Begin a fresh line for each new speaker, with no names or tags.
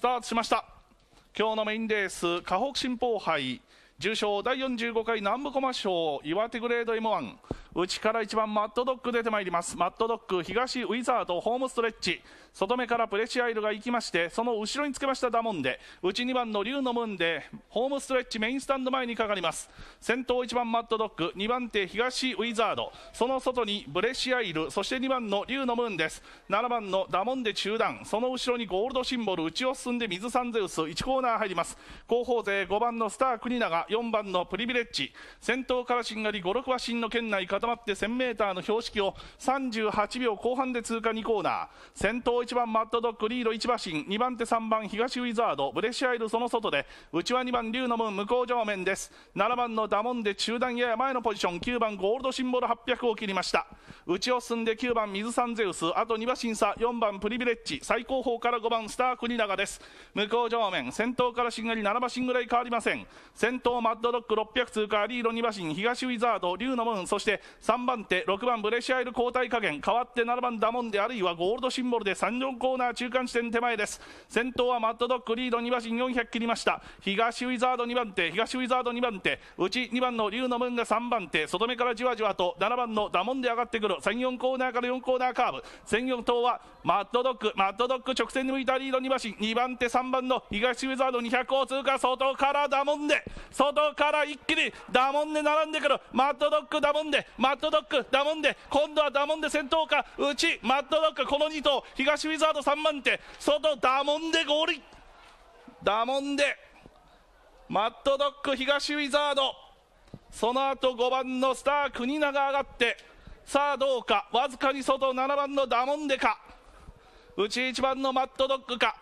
スタートしました今日のメインレース河北新報杯重賞第45回南部駒賞岩手グレード M1 ちから1番マッドドッグ出てまいりますマッドドッグ東ウィザードホームストレッチ外目からプレシアイルが行きましてその後ろにつけましたダモンデ内2番の龍のンでホームストレッチメインスタンド前にかかります先頭1番マッドドッグ2番手東ウィザードその外にブレシアイルそして2番の龍のンです7番のダモンデ中段その後ろにゴールドシンボル内を進んで水サンゼウス1コーナー入ります後方勢5番のスター国永4番のプリビレッジ先頭からしんがり56は真の圏内固ままって 1000m の標識を38秒後半で通過2コーナー先頭1番マッドドッグリード1馬身2番手3番東ウィザードブレシアイルその外で内は2番龍の門向こう上面です7番のダモンで中段やや前のポジション9番ゴールドシンボル800を切りました内を進んで9番水サンゼウスあと2馬身差4番プリビレッジ最後方から5番スター国永です向こう上面先頭からしんがり7馬身ぐらい変わりません先頭マッドドッグ600通過リード2馬身東ウィザード龍の門そして3番手6番ブレシアイル交代加減代わって7番ダモンデあるいはゴールドシンボルで34コーナー中間地点手前です先頭はマッドドッグリード2馬身400切りました東ウィザード2番手東ウィザード2番手内2番の龍のムンが3番手外目からじわじわと7番のダモンデ上がってくる34コーナーから4コーナーカーブ専用頭はマッドドッグマッドドッグ直線に向いたリード2馬身2番手3番の東ウィザード200を通過外からダモンデ外から一気にダモンデ並んでくるマッドドッグダモンデマッドドッグダモンデ今度はダモンデ先頭か内マッドドッグこの2頭東ウィザード3番手外ダモンデ合理ダモンデマッドドッグ東ウィザードその後5番のスター国が上がってさあどうかわずかに外7番のダモンデか内1番のマッドドッグか